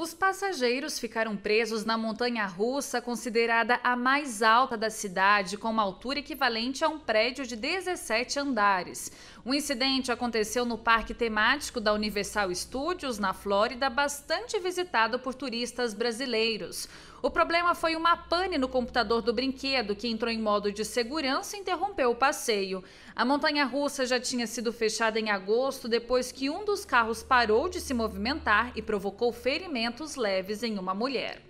Os passageiros ficaram presos na montanha russa, considerada a mais alta da cidade, com uma altura equivalente a um prédio de 17 andares. O incidente aconteceu no parque temático da Universal Studios, na Flórida, bastante visitado por turistas brasileiros. O problema foi uma pane no computador do brinquedo que entrou em modo de segurança e interrompeu o passeio. A montanha russa já tinha sido fechada em agosto depois que um dos carros parou de se movimentar e provocou ferimentos leves em uma mulher.